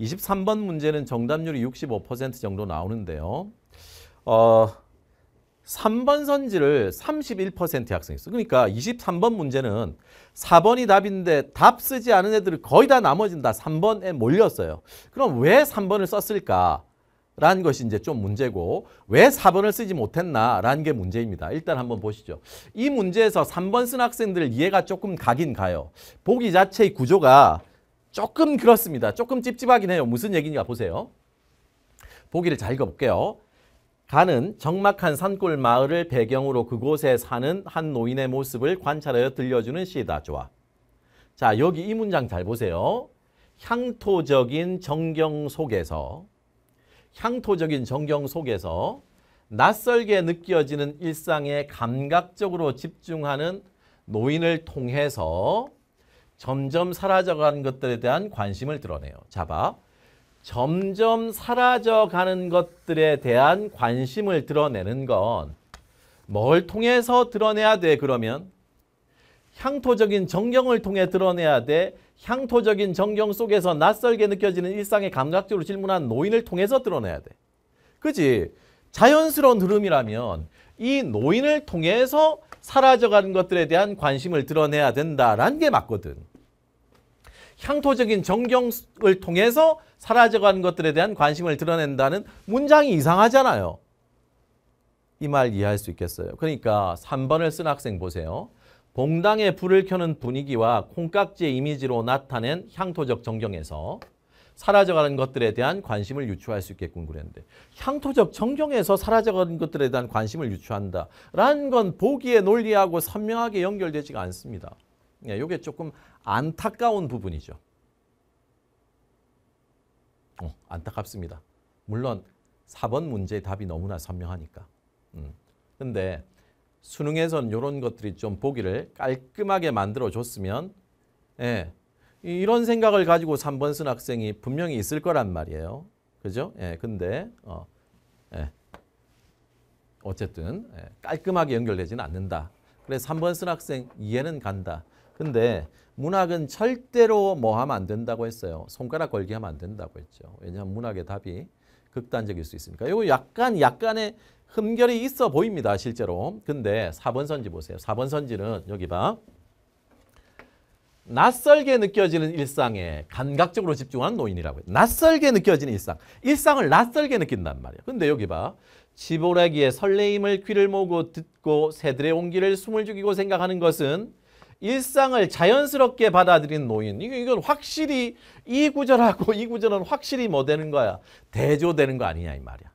23번 문제는 정답률이 65% 정도 나오는데요. 어, 3번 선지를 3 1 학생이 있어. 그러니까 23번 문제는 4번이 답인데 답 쓰지 않은 애들이 거의 다 나머진 다 3번에 몰렸어요. 그럼 왜 3번을 썼을까? 라는 것이 이제 좀 문제고 왜 4번을 쓰지 못했나 라는 게 문제입니다. 일단 한번 보시죠. 이 문제에서 3번 쓴 학생들 이해가 조금 가긴 가요. 보기 자체의 구조가 조금 그렇습니다. 조금 찝찝하긴 해요. 무슨 얘기인가 보세요. 보기를 잘 읽어볼게요. 가는 적막한 산골 마을을 배경으로 그곳에 사는 한 노인의 모습을 관찰하여 들려주는 시다. 좋아. 자, 여기 이 문장 잘 보세요. 향토적인 정경 속에서 향토적인 정경 속에서 낯설게 느껴지는 일상에 감각적으로 집중하는 노인을 통해서 점점 사라져가는 것들에 대한 관심을 드러내요. 자바. 점점 사라져가는 것들에 대한 관심을 드러내는 건 뭘 통해서 드러내야 돼 그러면? 향토적인 정경을 통해 드러내야 돼 향토적인 정경 속에서 낯설게 느껴지는 일상의 감각적으로 질문한 노인을 통해서 드러내야 돼. 그지? 자연스러운 흐름이라면 이 노인을 통해서 사라져가는 것들에 대한 관심을 드러내야 된다라는 게 맞거든. 향토적인 정경을 통해서 사라져가는 것들에 대한 관심을 드러낸다는 문장이 이상하잖아요. 이 말 이해할 수 있겠어요. 그러니까 3번을 쓴 학생 보세요. 봉당에 불을 켜는 분위기와 콩깍지의 이미지로 나타낸 향토적 정경에서 사라져가는 것들에 대한 관심을 유추할 수있겠군 그랬는데 향토적 정경에서 사라져가는 것들에 대한 관심을 유추한다라는 건보기에 논리하고 선명하게 연결되지가 않습니다. 이게 예, 조금 안타까운 부분이죠. 어, 안타깝습니다. 물론 4번 문제의 답이 너무나 선명하니까. 음. 근데 수능에선 이런 것들이 좀 보기를 깔끔하게 만들어줬으면 예, 이런 생각을 가지고 3번 쓴 학생이 분명히 있을 거란 말이에요. 그죠? 예, 근데 어, 예, 어쨌든 예, 깔끔하게 연결되지는 않는다. 그래서 3번 쓴 학생 이해는 간다. 근데 문학은 절대로 뭐 하면 안 된다고 했어요. 손가락 걸기 하면 안 된다고 했죠. 왜냐하면 문학의 답이 극단적일 수 있으니까. 이거 약간 약간의 흠결이 있어 보입니다. 실제로. 근데 4번 선지 보세요. 4번 선지는 여기 봐. 낯설게 느껴지는 일상에 감각적으로 집중하는 노인이라고 해요. 낯설게 느껴지는 일상. 일상을 낯설게 느낀단 말이야. 근데 여기 봐. 지보라기에 설레임을 귀를 모고 듣고 새들의 온기를 숨을 죽이고 생각하는 것은 일상을 자연스럽게 받아들인 노인. 이건 확실히 이 구절하고 이 구절은 확실히 뭐 되는 거야. 대조되는 거 아니냐 이 말이야.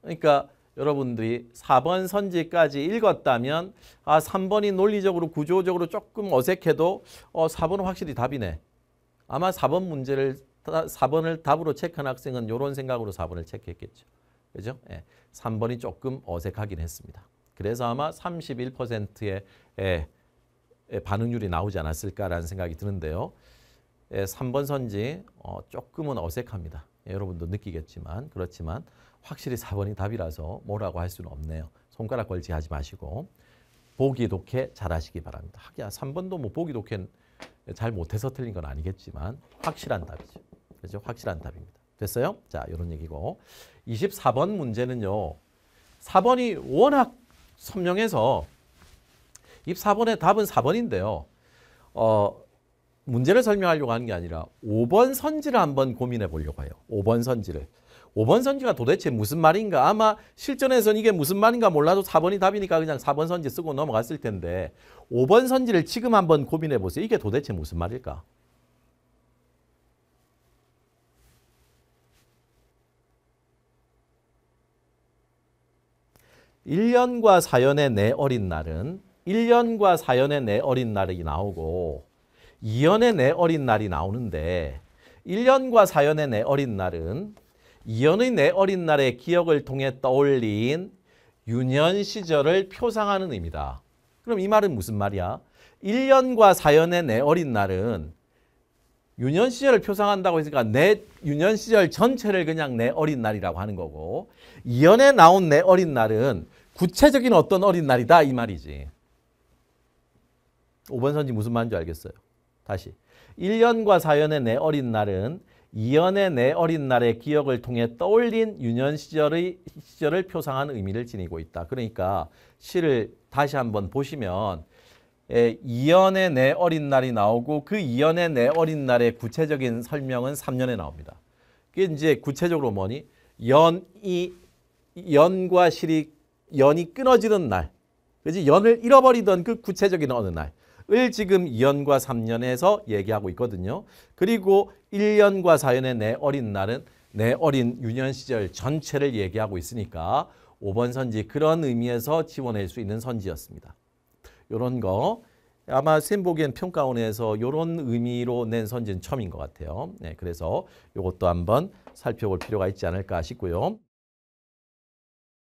그러니까 여러분들이 4번 선지까지 읽었다면 아 3번이 논리적으로 구조적으로 조금 어색해도 어 4번은 확실히 답이네. 아마 4번 문제를 4번을 답으로 체크한 학생은 이런 생각으로 4번을 체크했겠죠. 그죠? 예. 3번이 조금 어색하긴 했습니다. 그래서 아마 31%의 예, 예, 반응률이 나오지 않았을까라는 생각이 드는데요. 예, 3번 선지 어, 조금은 어색합니다. 예, 여러분도 느끼겠지만 그렇지만 확실히 4번이 답이라서 뭐라고 할 수는 없네요. 손가락 걸지하지 마시고 보기 독해 잘하시기 바랍니다. 하기야 3번도 뭐 보기 독해 잘 못해서 틀린 건 아니겠지만 확실한 답이죠. 그렇죠? 확실한 답입니다. 됐어요? 자, 이런 얘기고 24번 문제는요. 4번이 워낙 선명해서 24번의 답은 4번인데요. 어, 문제를 설명하려고 하는 게 아니라 5번 선지를 한번 고민해 보려고 해요. 5번 선지를. 5번 선지가 도대체 무슨 말인가 아마 실전에선 이게 무슨 말인가 몰라도 4번이 답이니까 그냥 4번 선지 쓰고 넘어갔을 텐데 5번 선지를 지금 한번 고민해 보세요. 이게 도대체 무슨 말일까? 1년과4년의내 어린 날은 1년과4년의내 어린 날이 나오고 2연의내 어린 날이 나오는데 1년과4년의내 어린 날은 이연의 내 어린 날의 기억을 통해 떠올린 유년 시절을 표상하는 의미다. 그럼 이 말은 무슨 말이야? 1년과 4년의 내 어린 날은 유년 시절을 표상한다고 했으니까 내 유년 시절 전체를 그냥 내 어린 날이라고 하는 거고 2연에 나온 내 어린 날은 구체적인 어떤 어린 날이다 이 말이지. 5번 선지 무슨 말인지 알겠어요. 다시 1년과 4년의 내 어린 날은 이연의 내 어린 날의 기억을 통해 떠올린 유년 시절의 시절을 표상한 의미를 지니고 있다. 그러니까 시를 다시 한번 보시면 예, 이연의 내 어린 날이 나오고 그 이연의 내 어린 날의 구체적인 설명은 3년에 나옵니다. 그게 이제 구체적으로 뭐니? 연 이 연과 실이 연이 끊어지는 날. 그지 연을 잃어버리던 그 구체적인 어느 날. 을 지금 2년과 3년에서 얘기하고 있거든요. 그리고 1년과 4년의 내 어린 날은 내 어린 유년 시절 전체를 얘기하고 있으니까 5번 선지 그런 의미에서 지원할 수 있는 선지였습니다. 이런 거 아마 샘보기엔 평가원에서 이런 의미로 낸 선지는 처음인 것 같아요. 네, 그래서 이것도 한번 살펴볼 필요가 있지 않을까 싶고요.